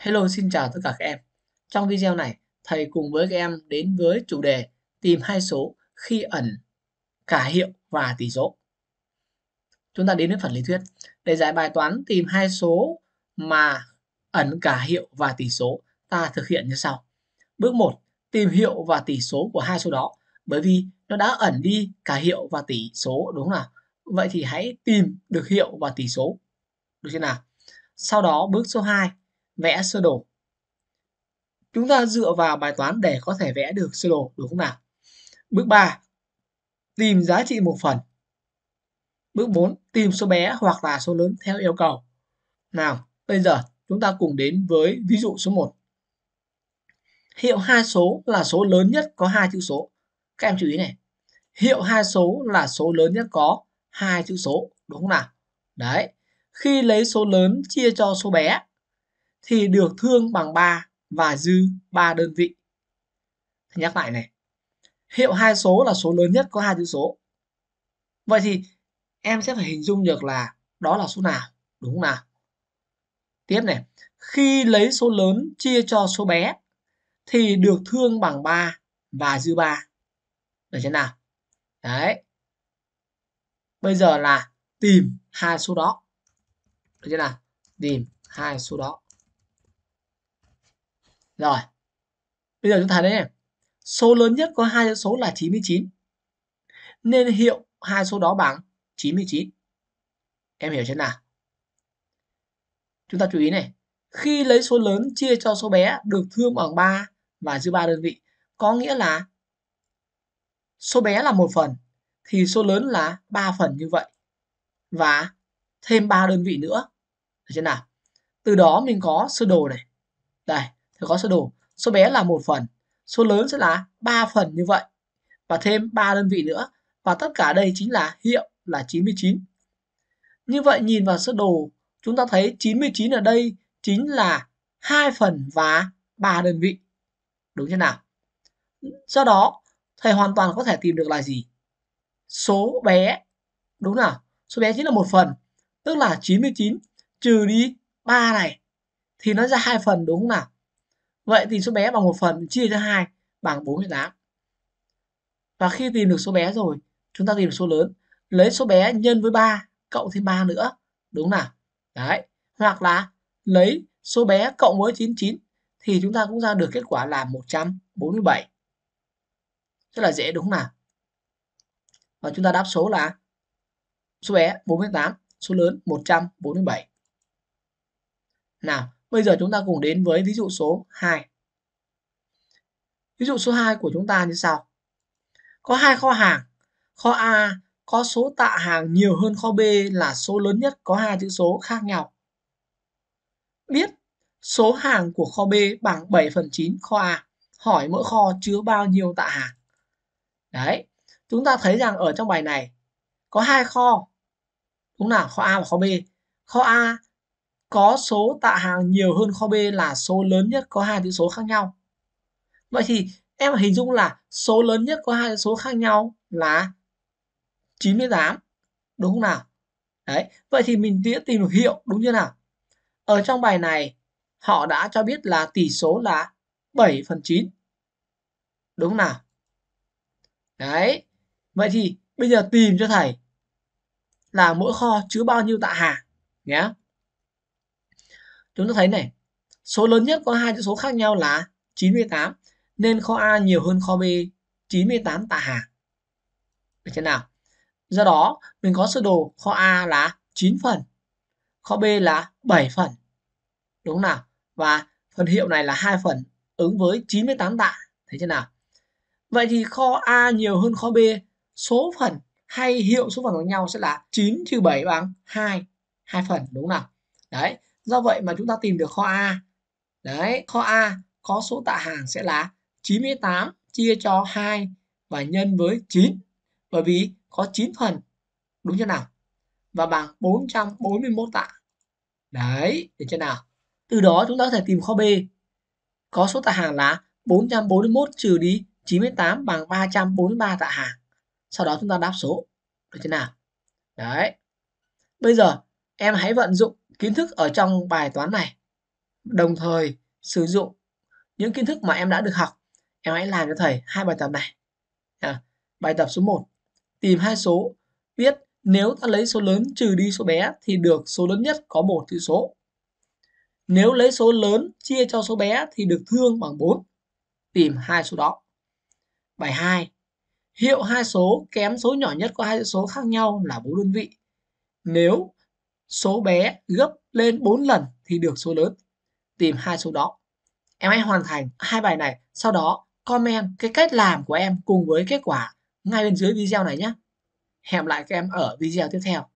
Hello xin chào tất cả các em. Trong video này, thầy cùng với các em đến với chủ đề tìm hai số khi ẩn cả hiệu và tỷ số. Chúng ta đến với phần lý thuyết. Để giải bài toán tìm hai số mà ẩn cả hiệu và tỷ số, ta thực hiện như sau. Bước 1, tìm hiệu và tỷ số của hai số đó, bởi vì nó đã ẩn đi cả hiệu và tỷ số đúng không nào? Vậy thì hãy tìm được hiệu và tỷ số. Được chưa nào? Sau đó bước số 2 vẽ sơ đồ chúng ta dựa vào bài toán để có thể vẽ được sơ đồ đúng không nào bước 3 tìm giá trị một phần bước 4 tìm số bé hoặc là số lớn theo yêu cầu nào bây giờ chúng ta cùng đến với ví dụ số 1 hiệu hai số là số lớn nhất có hai chữ số các em chú ý này hiệu hai số là số lớn nhất có hai chữ số đúng không nào đấy khi lấy số lớn chia cho số bé thì được thương bằng 3 và dư 3 đơn vị. nhắc lại này. Hiệu hai số là số lớn nhất có hai chữ số. Vậy thì em sẽ phải hình dung được là đó là số nào, đúng không nào? Tiếp này, khi lấy số lớn chia cho số bé thì được thương bằng 3 và dư 3. Được chưa nào? Đấy. Bây giờ là tìm hai số đó. Được chưa nào? Tìm hai số đó. Rồi. Bây giờ chúng ta thấy số lớn nhất có hai số là 99. Nên hiệu hai số đó bằng 99. Em hiểu chưa nào? Chúng ta chú ý này, khi lấy số lớn chia cho số bé được thương bằng 3 và dư 3 đơn vị, có nghĩa là số bé là một phần thì số lớn là 3 phần như vậy và thêm 3 đơn vị nữa. Được thế nào? Từ đó mình có sơ đồ này. Đây, thì có sơ đồ số bé là một phần số lớn sẽ là 3 phần như vậy và thêm 3 đơn vị nữa và tất cả đây chính là hiệu là 99 như vậy nhìn vào sơ đồ chúng ta thấy 99 ở đây chính là hai phần và 3 đơn vị đúng thế nào do đó thầy hoàn toàn có thể tìm được là gì số bé đúng nào số bé chính là một phần tức là 99 trừ đi 3 này thì nó ra hai phần đúng không nào vậy thì số bé bằng một phần chia cho hai bằng 48 và khi tìm được số bé rồi chúng ta tìm được số lớn lấy số bé nhân với 3 cộng thêm 3 nữa đúng nào đấy hoặc là lấy số bé cộng với 99 thì chúng ta cũng ra được kết quả là 147 rất là dễ đúng nào và chúng ta đáp số là số bé 48 số lớn 147 nào Bây giờ chúng ta cùng đến với ví dụ số 2. Ví dụ số 2 của chúng ta như sau. Có hai kho hàng. Kho A có số tạ hàng nhiều hơn kho B là số lớn nhất có hai chữ số khác nhau. Biết số hàng của kho B bằng 7 phần 9 kho A. Hỏi mỗi kho chứa bao nhiêu tạ hàng. Đấy, chúng ta thấy rằng ở trong bài này có hai kho. Đúng là kho A và kho B. Kho A có số tạ hàng nhiều hơn kho B là số lớn nhất có hai chữ số khác nhau. Vậy thì em hình dung là số lớn nhất có hai chữ số khác nhau là 98 đúng không nào? Đấy, vậy thì mình sẽ tìm được hiệu đúng chưa nào? Ở trong bài này họ đã cho biết là tỷ số là 7 phần 9. Đúng không nào? Đấy, vậy thì bây giờ tìm cho thầy là mỗi kho chứa bao nhiêu tạ hàng nhé chúng ta thấy này số lớn nhất có hai chữ số khác nhau là 98 nên kho A nhiều hơn kho B 98 tạ hàng được thế nào do đó mình có sơ đồ kho A là 9 phần kho B là 7 phần đúng nào và phần hiệu này là hai phần ứng với 98 tạ thế thế nào vậy thì kho A nhiều hơn kho B số phần hay hiệu số phần bằng nhau sẽ là 9 trừ 7 bằng 2 hai phần đúng nào đấy do vậy mà chúng ta tìm được kho A đấy kho A có số tạ hàng sẽ là 98 chia cho 2 và nhân với 9 bởi vì có 9 phần đúng chưa nào và bằng 441 tạ đấy được chưa nào từ đó chúng ta có thể tìm kho B có số tạ hàng là 441 trừ đi 98 bằng 343 tạ hàng sau đó chúng ta đáp số được chưa nào đấy bây giờ em hãy vận dụng kiến thức ở trong bài toán này đồng thời sử dụng những kiến thức mà em đã được học em hãy làm cho thầy hai bài tập này à, bài tập số 1 tìm hai số viết nếu ta lấy số lớn trừ đi số bé thì được số lớn nhất có một chữ số nếu lấy số lớn chia cho số bé thì được thương bằng 4 tìm hai số đó bài 2 hiệu hai số kém số nhỏ nhất có hai số khác nhau là bốn đơn vị nếu số bé gấp lên 4 lần thì được số lớn. Tìm hai số đó. Em hãy hoàn thành hai bài này, sau đó comment cái cách làm của em cùng với kết quả ngay bên dưới video này nhé. Hẹn lại các em ở video tiếp theo.